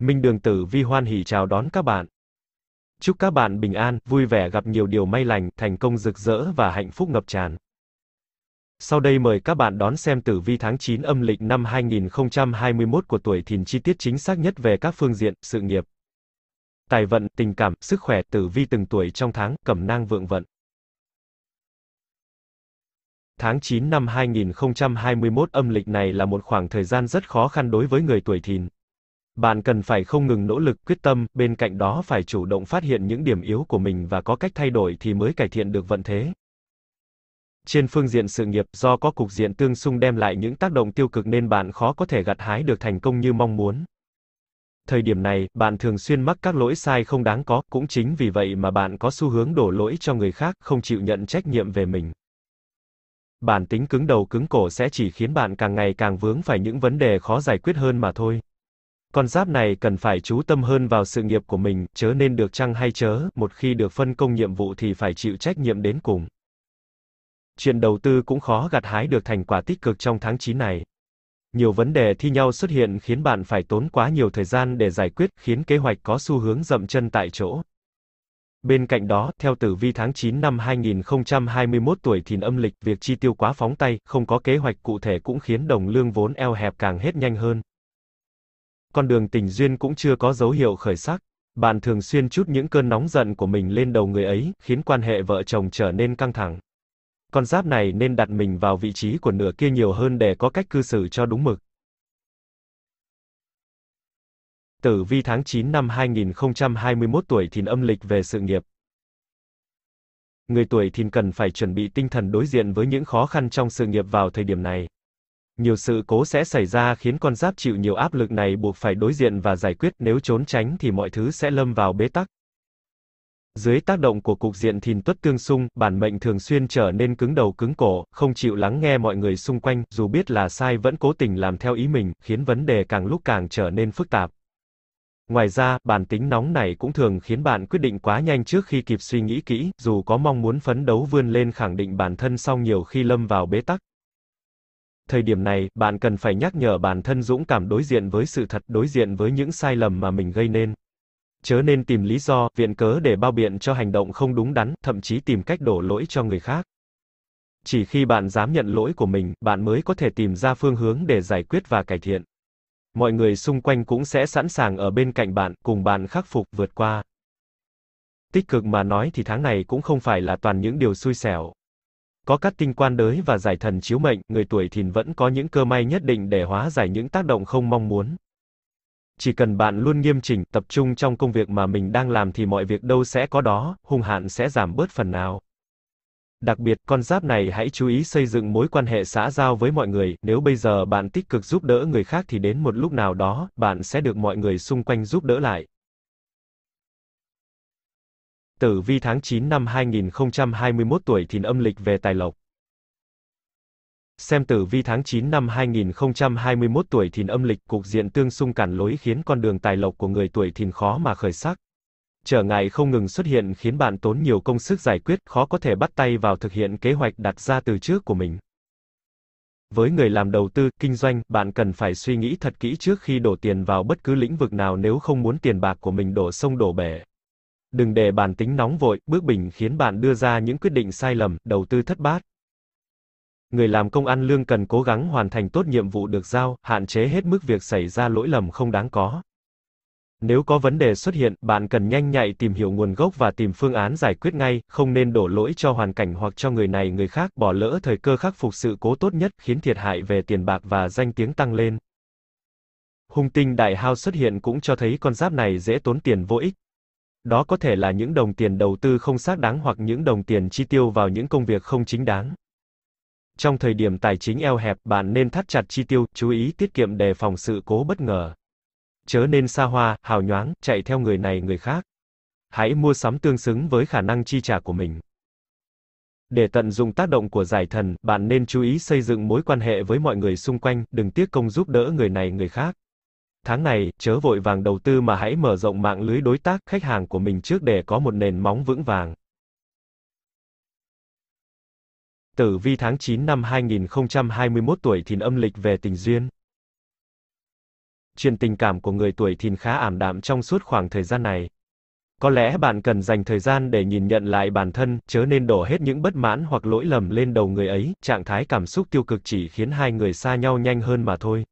Minh Đường Tử Vi hoan hỉ chào đón các bạn. Chúc các bạn bình an, vui vẻ gặp nhiều điều may lành, thành công rực rỡ và hạnh phúc ngập tràn. Sau đây mời các bạn đón xem tử vi tháng 9 âm lịch năm 2021 của tuổi Thìn chi tiết chính xác nhất về các phương diện sự nghiệp, tài vận, tình cảm, sức khỏe, tử vi từng tuổi trong tháng, cẩm nang vượng vận. Tháng 9 năm 2021 âm lịch này là một khoảng thời gian rất khó khăn đối với người tuổi Thìn. Bạn cần phải không ngừng nỗ lực, quyết tâm, bên cạnh đó phải chủ động phát hiện những điểm yếu của mình và có cách thay đổi thì mới cải thiện được vận thế. Trên phương diện sự nghiệp, do có cục diện tương xung đem lại những tác động tiêu cực nên bạn khó có thể gặt hái được thành công như mong muốn. Thời điểm này, bạn thường xuyên mắc các lỗi sai không đáng có, cũng chính vì vậy mà bạn có xu hướng đổ lỗi cho người khác, không chịu nhận trách nhiệm về mình. Bản tính cứng đầu cứng cổ sẽ chỉ khiến bạn càng ngày càng vướng phải những vấn đề khó giải quyết hơn mà thôi. Con giáp này cần phải chú tâm hơn vào sự nghiệp của mình, chớ nên được chăng hay chớ, một khi được phân công nhiệm vụ thì phải chịu trách nhiệm đến cùng. Chuyện đầu tư cũng khó gặt hái được thành quả tích cực trong tháng 9 này. Nhiều vấn đề thi nhau xuất hiện khiến bạn phải tốn quá nhiều thời gian để giải quyết, khiến kế hoạch có xu hướng dậm chân tại chỗ. Bên cạnh đó, theo tử vi tháng 9 năm 2021 tuổi thìn âm lịch, việc chi tiêu quá phóng tay, không có kế hoạch cụ thể cũng khiến đồng lương vốn eo hẹp càng hết nhanh hơn con đường tình duyên cũng chưa có dấu hiệu khởi sắc. Bạn thường xuyên chút những cơn nóng giận của mình lên đầu người ấy, khiến quan hệ vợ chồng trở nên căng thẳng. Con giáp này nên đặt mình vào vị trí của nửa kia nhiều hơn để có cách cư xử cho đúng mực. Tử vi tháng 9 năm 2021 tuổi thìn âm lịch về sự nghiệp. Người tuổi thìn cần phải chuẩn bị tinh thần đối diện với những khó khăn trong sự nghiệp vào thời điểm này. Nhiều sự cố sẽ xảy ra khiến con giáp chịu nhiều áp lực này buộc phải đối diện và giải quyết, nếu trốn tránh thì mọi thứ sẽ lâm vào bế tắc. Dưới tác động của cục diện thìn tuất tương xung, bản mệnh thường xuyên trở nên cứng đầu cứng cổ, không chịu lắng nghe mọi người xung quanh, dù biết là sai vẫn cố tình làm theo ý mình, khiến vấn đề càng lúc càng trở nên phức tạp. Ngoài ra, bản tính nóng này cũng thường khiến bạn quyết định quá nhanh trước khi kịp suy nghĩ kỹ, dù có mong muốn phấn đấu vươn lên khẳng định bản thân sau nhiều khi lâm vào bế tắc. Thời điểm này, bạn cần phải nhắc nhở bản thân dũng cảm đối diện với sự thật, đối diện với những sai lầm mà mình gây nên. Chớ nên tìm lý do, viện cớ để bao biện cho hành động không đúng đắn, thậm chí tìm cách đổ lỗi cho người khác. Chỉ khi bạn dám nhận lỗi của mình, bạn mới có thể tìm ra phương hướng để giải quyết và cải thiện. Mọi người xung quanh cũng sẽ sẵn sàng ở bên cạnh bạn, cùng bạn khắc phục vượt qua. Tích cực mà nói thì tháng này cũng không phải là toàn những điều xui xẻo có các tinh quan đới và giải thần chiếu mệnh, người tuổi thìn vẫn có những cơ may nhất định để hóa giải những tác động không mong muốn. Chỉ cần bạn luôn nghiêm chỉnh, tập trung trong công việc mà mình đang làm thì mọi việc đâu sẽ có đó, hung hạn sẽ giảm bớt phần nào. Đặc biệt, con giáp này hãy chú ý xây dựng mối quan hệ xã giao với mọi người, nếu bây giờ bạn tích cực giúp đỡ người khác thì đến một lúc nào đó, bạn sẽ được mọi người xung quanh giúp đỡ lại tử vi tháng 9 năm 2021 tuổi thìn âm lịch về tài lộc. Xem tử vi tháng 9 năm 2021 tuổi thìn âm lịch cục diện tương xung cản lối khiến con đường tài lộc của người tuổi thìn khó mà khởi sắc. Trở ngại không ngừng xuất hiện khiến bạn tốn nhiều công sức giải quyết, khó có thể bắt tay vào thực hiện kế hoạch đặt ra từ trước của mình. Với người làm đầu tư, kinh doanh, bạn cần phải suy nghĩ thật kỹ trước khi đổ tiền vào bất cứ lĩnh vực nào nếu không muốn tiền bạc của mình đổ sông đổ bể. Đừng để bản tính nóng vội, bướng bình khiến bạn đưa ra những quyết định sai lầm, đầu tư thất bát. Người làm công ăn lương cần cố gắng hoàn thành tốt nhiệm vụ được giao, hạn chế hết mức việc xảy ra lỗi lầm không đáng có. Nếu có vấn đề xuất hiện, bạn cần nhanh nhạy tìm hiểu nguồn gốc và tìm phương án giải quyết ngay, không nên đổ lỗi cho hoàn cảnh hoặc cho người này người khác, bỏ lỡ thời cơ khắc phục sự cố tốt nhất, khiến thiệt hại về tiền bạc và danh tiếng tăng lên. Hung tinh đại hao xuất hiện cũng cho thấy con giáp này dễ tốn tiền vô ích. Đó có thể là những đồng tiền đầu tư không xác đáng hoặc những đồng tiền chi tiêu vào những công việc không chính đáng. Trong thời điểm tài chính eo hẹp, bạn nên thắt chặt chi tiêu, chú ý tiết kiệm đề phòng sự cố bất ngờ. Chớ nên xa hoa, hào nhoáng, chạy theo người này người khác. Hãy mua sắm tương xứng với khả năng chi trả của mình. Để tận dụng tác động của giải thần, bạn nên chú ý xây dựng mối quan hệ với mọi người xung quanh, đừng tiếc công giúp đỡ người này người khác. Tháng này, chớ vội vàng đầu tư mà hãy mở rộng mạng lưới đối tác, khách hàng của mình trước để có một nền móng vững vàng. Tử vi tháng 9 năm 2021 tuổi thìn âm lịch về tình duyên. Chuyện tình cảm của người tuổi thìn khá ảm đạm trong suốt khoảng thời gian này. Có lẽ bạn cần dành thời gian để nhìn nhận lại bản thân, chớ nên đổ hết những bất mãn hoặc lỗi lầm lên đầu người ấy, trạng thái cảm xúc tiêu cực chỉ khiến hai người xa nhau nhanh hơn mà thôi.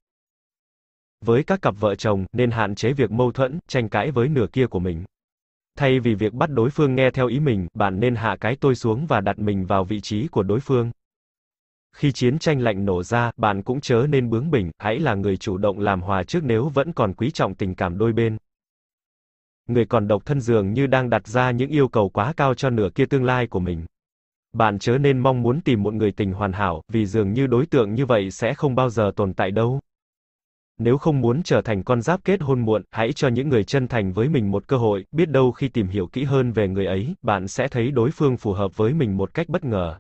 Với các cặp vợ chồng, nên hạn chế việc mâu thuẫn, tranh cãi với nửa kia của mình. Thay vì việc bắt đối phương nghe theo ý mình, bạn nên hạ cái tôi xuống và đặt mình vào vị trí của đối phương. Khi chiến tranh lạnh nổ ra, bạn cũng chớ nên bướng bỉnh, hãy là người chủ động làm hòa trước nếu vẫn còn quý trọng tình cảm đôi bên. Người còn độc thân dường như đang đặt ra những yêu cầu quá cao cho nửa kia tương lai của mình. Bạn chớ nên mong muốn tìm một người tình hoàn hảo, vì dường như đối tượng như vậy sẽ không bao giờ tồn tại đâu nếu không muốn trở thành con giáp kết hôn muộn, hãy cho những người chân thành với mình một cơ hội, biết đâu khi tìm hiểu kỹ hơn về người ấy, bạn sẽ thấy đối phương phù hợp với mình một cách bất ngờ.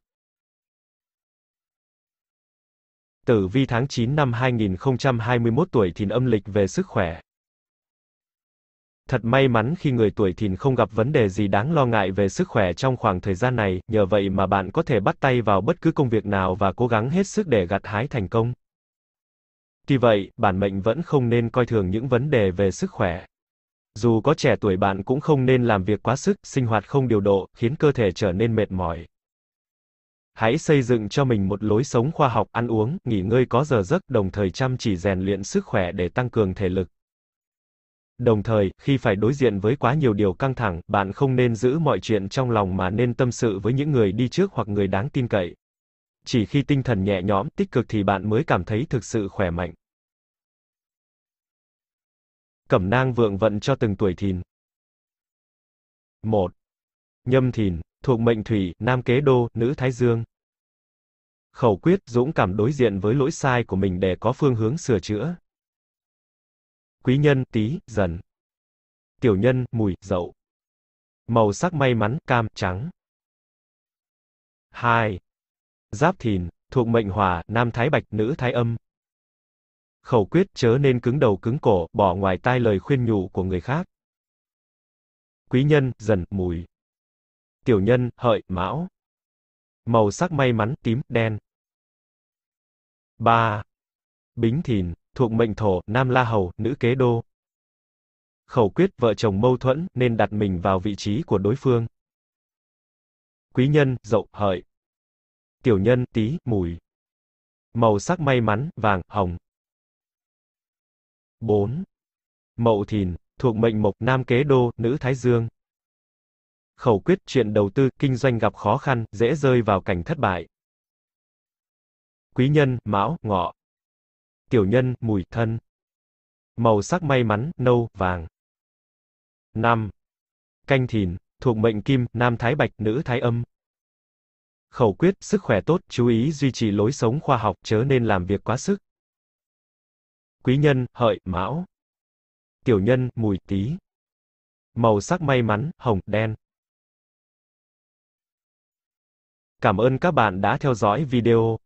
Tử vi tháng 9 năm 2021 tuổi thìn âm lịch về sức khỏe. Thật may mắn khi người tuổi thìn không gặp vấn đề gì đáng lo ngại về sức khỏe trong khoảng thời gian này, nhờ vậy mà bạn có thể bắt tay vào bất cứ công việc nào và cố gắng hết sức để gặt hái thành công. Tuy vậy, bản mệnh vẫn không nên coi thường những vấn đề về sức khỏe. Dù có trẻ tuổi bạn cũng không nên làm việc quá sức, sinh hoạt không điều độ, khiến cơ thể trở nên mệt mỏi. Hãy xây dựng cho mình một lối sống khoa học, ăn uống, nghỉ ngơi có giờ giấc, đồng thời chăm chỉ rèn luyện sức khỏe để tăng cường thể lực. Đồng thời, khi phải đối diện với quá nhiều điều căng thẳng, bạn không nên giữ mọi chuyện trong lòng mà nên tâm sự với những người đi trước hoặc người đáng tin cậy. Chỉ khi tinh thần nhẹ nhõm, tích cực thì bạn mới cảm thấy thực sự khỏe mạnh. Cẩm nang vượng vận cho từng tuổi thìn. 1. Nhâm thìn, thuộc mệnh thủy, nam kế đô, nữ thái dương. Khẩu quyết, dũng cảm đối diện với lỗi sai của mình để có phương hướng sửa chữa. Quý nhân, tí, dần. Tiểu nhân, mùi, dậu. Màu sắc may mắn, cam, trắng. 2. Giáp Thìn, thuộc mệnh Hỏa, nam thái bạch, nữ thái âm. Khẩu quyết chớ nên cứng đầu cứng cổ, bỏ ngoài tai lời khuyên nhủ của người khác. Quý nhân, dần, mùi. Tiểu nhân, hợi, mão. Màu sắc may mắn, tím, đen. 3. Bính Thìn, thuộc mệnh thổ, nam la hầu, nữ kế đô. Khẩu quyết vợ chồng mâu thuẫn nên đặt mình vào vị trí của đối phương. Quý nhân, dậu, hợi tiểu nhân, tí, mùi. Màu sắc may mắn, vàng, hồng. 4. Mậu thìn, thuộc mệnh mộc, nam kế đô, nữ thái dương. Khẩu quyết chuyện đầu tư, kinh doanh gặp khó khăn, dễ rơi vào cảnh thất bại. Quý nhân, mão, ngọ. Tiểu nhân, mùi, thân. Màu sắc may mắn, nâu, vàng. 5. Canh thìn, thuộc mệnh kim, nam thái bạch, nữ thái âm khẩu quyết, sức khỏe tốt, chú ý duy trì lối sống khoa học, chớ nên làm việc quá sức. Quý nhân, hợi, mão. Tiểu nhân, mùi, tí. Màu sắc may mắn, hồng, đen. Cảm ơn các bạn đã theo dõi video.